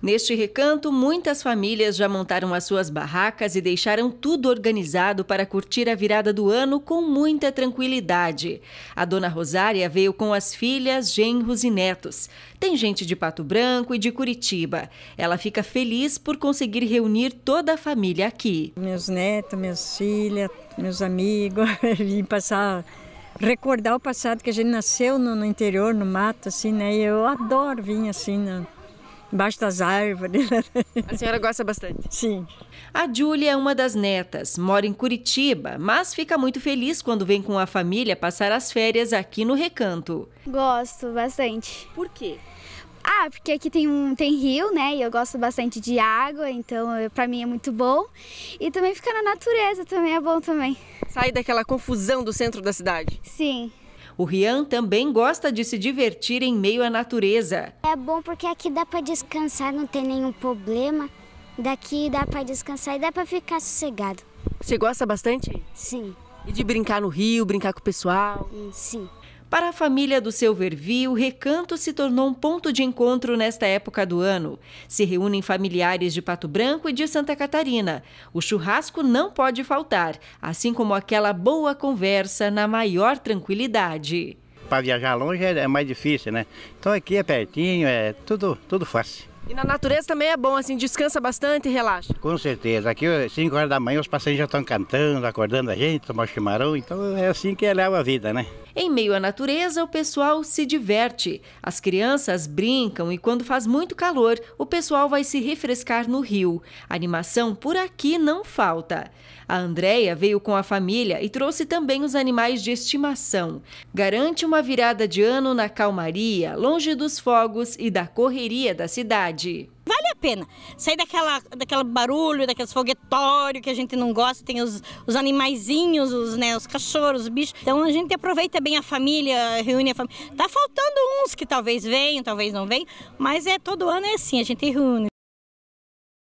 Neste recanto, muitas famílias já montaram as suas barracas e deixaram tudo organizado para curtir a virada do ano com muita tranquilidade. A dona Rosária veio com as filhas, genros e netos. Tem gente de Pato Branco e de Curitiba. Ela fica feliz por conseguir reunir toda a família aqui. Meus netos, minhas filhas, meus amigos, vim passar recordar o passado que a gente nasceu no, no interior, no mato assim, né? E eu adoro vir assim, né? embaixo das árvores. Né? A senhora gosta bastante? Sim. A Júlia é uma das netas, mora em Curitiba, mas fica muito feliz quando vem com a família passar as férias aqui no Recanto. Gosto bastante. Por quê? Ah, porque aqui tem um tem rio, né? E eu gosto bastante de água, então eh, para mim é muito bom. E também ficar na natureza também é bom também. Sai daquela confusão do centro da cidade. Sim. O Rian também gosta de se divertir em meio à natureza. É bom porque aqui dá para descansar, não tem nenhum problema. Daqui dá para descansar e dá para ficar sossegado. Você gosta bastante? Sim. E de brincar no rio, brincar com o pessoal? Hum, sim. Para a família do seu Vervi, o recanto se tornou um ponto de encontro nesta época do ano. Se reúnem familiares de Pato Branco e de Santa Catarina. O churrasco não pode faltar, assim como aquela boa conversa na maior tranquilidade. Para viajar longe é, é mais difícil, né? Então aqui é pertinho, é tudo, tudo fácil. E na natureza também é bom, assim, descansa bastante e relaxa. Com certeza. Aqui, 5 eh, horas da manhã, os passageiros já estão cantando, acordando a gente, tomando chimarrão. Então é assim que é leva a vida, né? Em meio à natureza, o pessoal se diverte. As crianças brincam e quando faz muito calor, o pessoal vai se refrescar no rio. A animação por aqui não falta. A Andrea veio com a família e trouxe também os animais de estimação. Garante uma virada de ano na calmaria, longe dos fogos e da correria da cidade vale a pena. Sair daquela, daquele barulho, daqueles foguetório que a gente não gosta, tem os, os animaizinhos, os, né, os cachorros, os bichos. Então a gente aproveita bem a família, reúne a família. Tá faltando uns que talvez venham, talvez não venham, mas é todo ano é assim, a gente reúne.